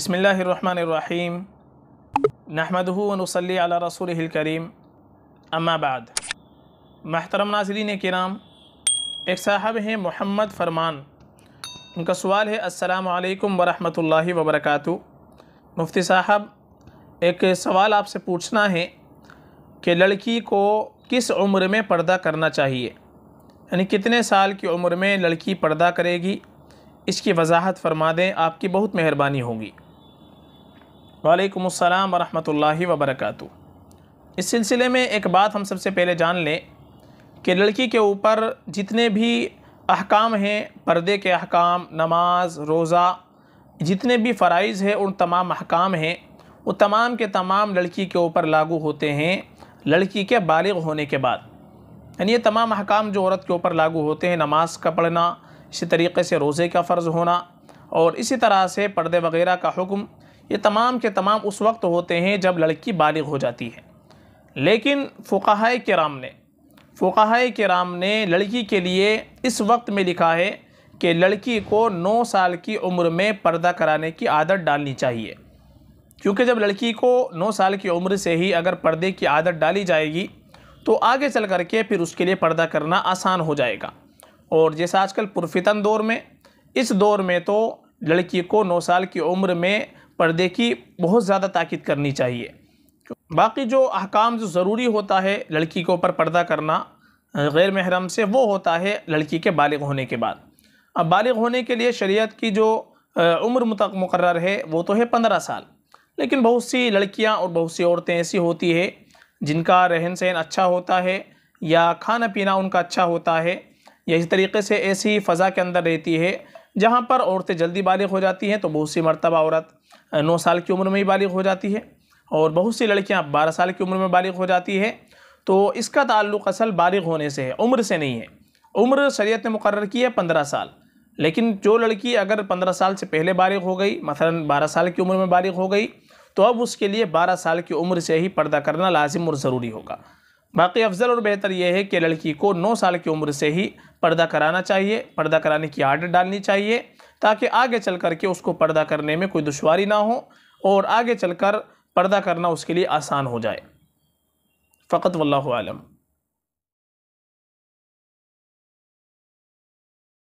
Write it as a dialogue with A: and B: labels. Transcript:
A: बसमीम नहमदूनसली रसूल करीम अम्माबाद महतरम नाजरीन कराम एक साहब हैं मोहम्मद फरमान उनका सवाल है असलकम वरहमल वबरक मुफ्ती साहब एक सवाल आपसे पूछना है कि लड़की को किस उम्र में पर्दा करना चाहिए यानी कितने साल की उम्र में लड़की पर्दा करेगी इसकी वजाहत फरमा दें आपकी बहुत मेहरबानी होगी वालेकुम अस्सलाम वरहमतुल्लाहि वबरकू इस सिलसिले में एक बात हम सबसे पहले जान लें कि लड़की के ऊपर जितने भी अहकाम हैं पर्दे के अहकाम नमाज रोज़ा जितने भी फ़राइज़ हैं उन तमाम अहकाम हैं वो तमाम के तमाम लड़की के ऊपर लागू होते हैं लड़की के बालिग होने के बाद यानी ये तमाम अहकाम जो औरत के ऊपर लागू होते हैं नमाज का पढ़ना इसी तरीके से रोज़े का फ़र्ज़ होना और इसी तरह से पर्दे वगैरह का हुक्म ये तमाम के तमाम उस वक्त होते हैं जब लड़की बालिग हो जाती है लेकिन फ़ुकाय कराम ने फ़ुकाय कराम ने लड़की के लिए इस वक्त में लिखा है कि लड़की को नौ साल की उम्र में पर्दा कराने की आदत डालनी चाहिए क्योंकि जब लड़की को नौ साल की उम्र से ही अगर पर्दे की आदत डाली जाएगी तो आगे चल कर के फिर उसके लिए पर्दा करना आसान हो जाएगा और जैसा आजकल पुरफितन दौर में इस दौर में तो लड़की को नौ साल की उम्र में पर्दे की बहुत ज़्यादा ताक़द करनी चाहिए बाकी जो अहकाम जो ज़रूरी होता है लड़की के ऊपर पर्दा करना गैर महरम से वो होता है लड़की के बालिग होने के बाद अब बालिग होने के लिए शरीयत की जो उम्र मुकर है वो तो है पंद्रह साल लेकिन बहुत सी लड़कियां और बहुत सी औरतें ऐसी होती है जिनका रहन सहन अच्छा होता है या खाना पीना उनका अच्छा होता है या इस तरीके से ऐसी फ़ज़ा के अंदर रहती है जहाँ पर औरतें जल्दी बालिग हो जाती हैं तो बहुत सी मरतबा औरत नौ साल की उम्र में ही बालिग हो जाती है और बहुत सी लड़कियाँ बारह साल की उम्र में बालिग हो जाती है तो इसका ताल्लुक असल बालिग होने से है उम्र से नहीं है उम्र शरीयत ने मुकर की है पंद्रह साल लेकिन जो लड़की अगर पंद्रह साल से पहले बालिग हो गई मसलन बारह साल की उम्र में बालिग हो गई तो अब उसके लिए बारह साल की उम्र से ही पर्दा करना लाजिम और ज़रूरी होगा बाकी अफजल और बेहतर यह है कि लड़की को नौ साल की उम्र से ही पर्दा कराना चाहिए पर्दा कराने की आदत डालनी चाहिए ताकि आगे चल कर के उसको पर्दा करने में कोई दुशारी ना हो और आगे चल कर पर्दा करना उसके लिए आसान हो जाए फ़कत वल्लम